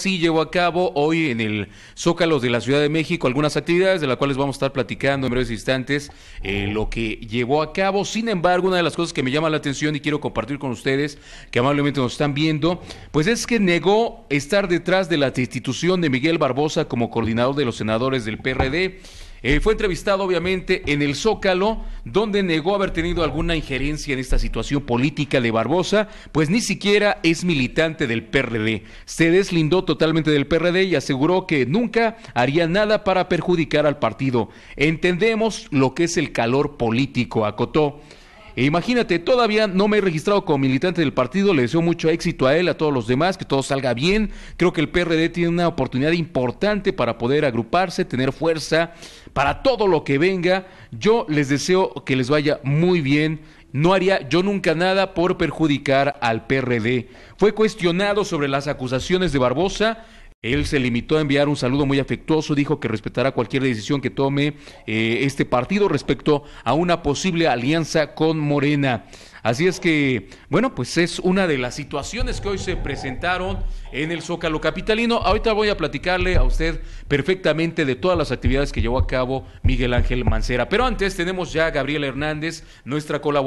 sí llevó a cabo hoy en el Zócalo de la Ciudad de México algunas actividades de las cuales vamos a estar platicando en breves instantes eh, lo que llevó a cabo. Sin embargo, una de las cosas que me llama la atención y quiero compartir con ustedes, que amablemente nos están viendo, pues es que negó estar detrás de la destitución de Miguel Barbosa como coordinador de los senadores del PRD. Eh, fue entrevistado obviamente en el Zócalo, donde negó haber tenido alguna injerencia en esta situación política de Barbosa, pues ni siquiera es militante del PRD. Se deslindó totalmente del PRD y aseguró que nunca haría nada para perjudicar al partido. Entendemos lo que es el calor político, acotó. E imagínate, todavía no me he registrado como militante del partido, le deseo mucho éxito a él, a todos los demás, que todo salga bien. Creo que el PRD tiene una oportunidad importante para poder agruparse, tener fuerza para todo lo que venga. Yo les deseo que les vaya muy bien. No haría yo nunca nada por perjudicar al PRD. Fue cuestionado sobre las acusaciones de Barbosa él se limitó a enviar un saludo muy afectuoso, dijo que respetará cualquier decisión que tome eh, este partido respecto a una posible alianza con Morena. Así es que, bueno, pues es una de las situaciones que hoy se presentaron en el Zócalo Capitalino. Ahorita voy a platicarle a usted perfectamente de todas las actividades que llevó a cabo Miguel Ángel Mancera. Pero antes tenemos ya a Gabriel Hernández, nuestra colaboradora.